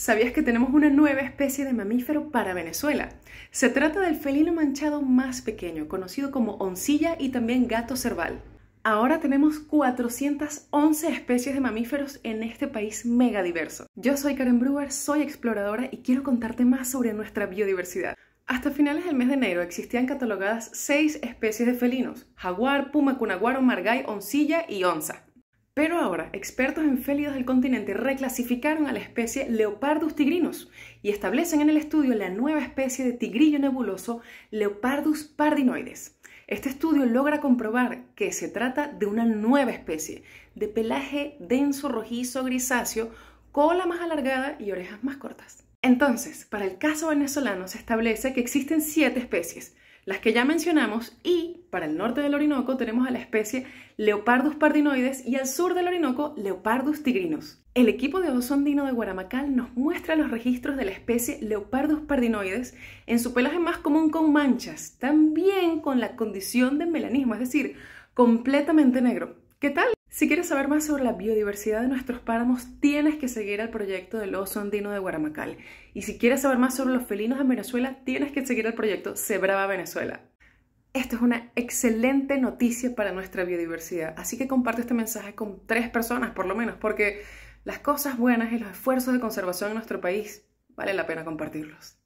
¿Sabías que tenemos una nueva especie de mamífero para Venezuela? Se trata del felino manchado más pequeño, conocido como oncilla y también gato cerval. Ahora tenemos 411 especies de mamíferos en este país mega diverso. Yo soy Karen Brewer, soy exploradora y quiero contarte más sobre nuestra biodiversidad. Hasta finales del mes de enero existían catalogadas 6 especies de felinos: jaguar, puma, cunaguaro, margay, oncilla y onza. Pero ahora, expertos en félidos del continente reclasificaron a la especie Leopardus tigrinus y establecen en el estudio la nueva especie de tigrillo nebuloso Leopardus pardinoides. Este estudio logra comprobar que se trata de una nueva especie, de pelaje denso, rojizo, grisáceo, cola más alargada y orejas más cortas. Entonces, para el caso venezolano se establece que existen siete especies, las que ya mencionamos, y para el norte del Orinoco tenemos a la especie Leopardus pardinoides y al sur del Orinoco Leopardus tigrinos. El equipo de oso de Guaramacal nos muestra los registros de la especie Leopardus pardinoides en su pelaje más común con manchas, también con la condición de melanismo, es decir, completamente negro. ¿Qué tal? Si quieres saber más sobre la biodiversidad de nuestros páramos, tienes que seguir al proyecto del oso andino de Guaramacal. Y si quieres saber más sobre los felinos de Venezuela, tienes que seguir al proyecto Sebrava Venezuela. Esto es una excelente noticia para nuestra biodiversidad, así que comparte este mensaje con tres personas por lo menos, porque las cosas buenas y los esfuerzos de conservación en nuestro país vale la pena compartirlos.